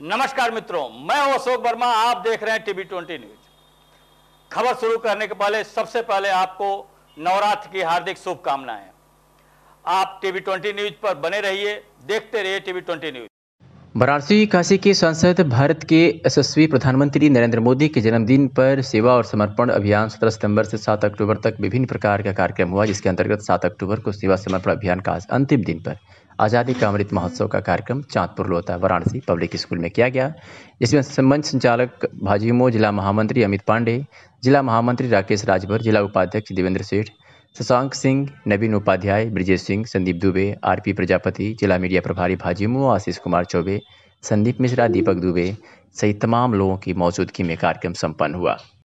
नमस्कार मित्रों मैं अशोक वर्मा आप देख रहे हैं टीवी ट्वेंटी न्यूज खबर शुरू करने के पहले सबसे पहले आपको नवरात्र की हार्दिक शुभकामनाएं आप टीवी ट्वेंटी न्यूज पर बने रहिए देखते रहिए TV twenty news Varanasi Kashi के सांसद भारत के यशस्वी प्रधानमंत्री नरेंद्र मोदी के जन्मदिन पर सेवा और समर्पण अभियान 17 सितंबर से 7 अक्टूबर तक विभिन्न प्रकार का कार्यक्रम हुआ जिसके अंतर्गत 7 अक्टूबर को सेवा समर्पण अभियान का आज अंतिम दिन पर आज़ादी का अमृत महोत्सव का कार्यक्रम चाँदपुर लोता वाराणसी पब्लिक स्कूल में किया गया जिसमें मंच संचालक भाजीमो जिला महामंत्री अमित पांडे जिला महामंत्री राकेश राजभर जिला उपाध्यक्ष देवेंद्र सेठ शशांक सिंह नवीन उपाध्याय ब्रजेश सिंह संदीप दुबे आर प्रजापति जिला मीडिया प्रभारी भाजीमो आशीष कुमार चौबे संदीप मिश्रा दीपक दुबे सहित तमाम लोगों की मौजूदगी में कार्यक्रम सम्पन्न हुआ